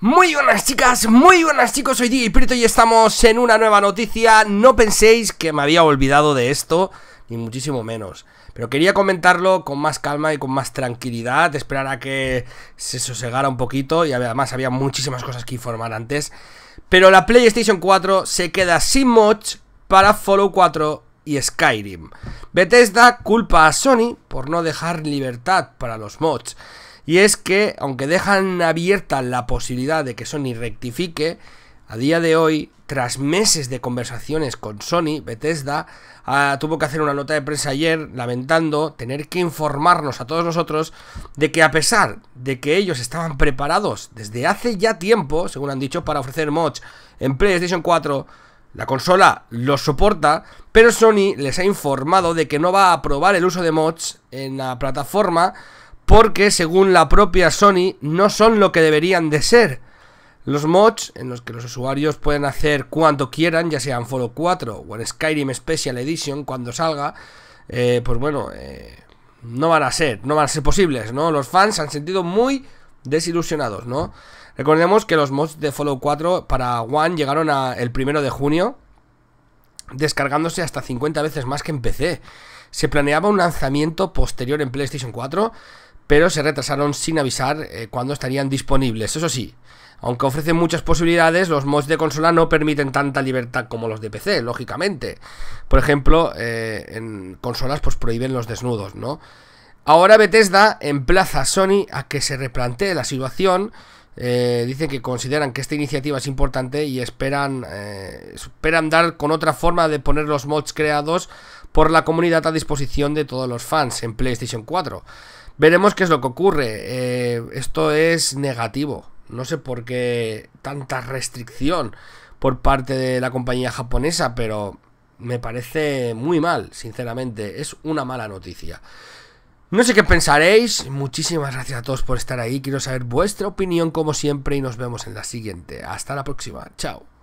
Muy buenas chicas, muy buenas chicos, soy DJ y estamos en una nueva noticia No penséis que me había olvidado de esto, ni muchísimo menos Pero quería comentarlo con más calma y con más tranquilidad Esperar a que se sosegara un poquito y además había muchísimas cosas que informar antes Pero la PlayStation 4 se queda sin mods para Fallout 4 y Skyrim Bethesda culpa a Sony por no dejar libertad para los mods y es que, aunque dejan abierta la posibilidad de que Sony rectifique, a día de hoy, tras meses de conversaciones con Sony, Bethesda tuvo que hacer una nota de prensa ayer lamentando tener que informarnos a todos nosotros de que a pesar de que ellos estaban preparados desde hace ya tiempo, según han dicho, para ofrecer mods en PlayStation 4, la consola los soporta, pero Sony les ha informado de que no va a aprobar el uso de mods en la plataforma porque según la propia Sony no son lo que deberían de ser. Los mods en los que los usuarios pueden hacer cuanto quieran, ya sea en Fallout 4 o en Skyrim Special Edition cuando salga, eh, pues bueno, eh, no van a ser, no van a ser posibles, ¿no? Los fans han sentido muy desilusionados, ¿no? Recordemos que los mods de Fallout 4 para One llegaron a el primero de junio, descargándose hasta 50 veces más que en PC. Se planeaba un lanzamiento posterior en PlayStation 4, pero se retrasaron sin avisar eh, cuándo estarían disponibles. Eso sí, aunque ofrecen muchas posibilidades, los mods de consola no permiten tanta libertad como los de PC, lógicamente. Por ejemplo, eh, en consolas pues prohíben los desnudos, ¿no? Ahora Bethesda emplaza a Sony a que se replantee la situación. Eh, dicen que consideran que esta iniciativa es importante y esperan, esperan dar con otra forma de poner los mods creados por la comunidad a disposición de todos los fans en PlayStation 4. Veremos qué es lo que ocurre. Eh, esto es negativo. No sé por qué tanta restricción por parte de la compañía japonesa, pero me parece muy mal, sinceramente. Es una mala noticia. No sé qué pensaréis. Muchísimas gracias a todos por estar ahí. Quiero saber vuestra opinión como siempre y nos vemos en la siguiente. Hasta la próxima. Chao.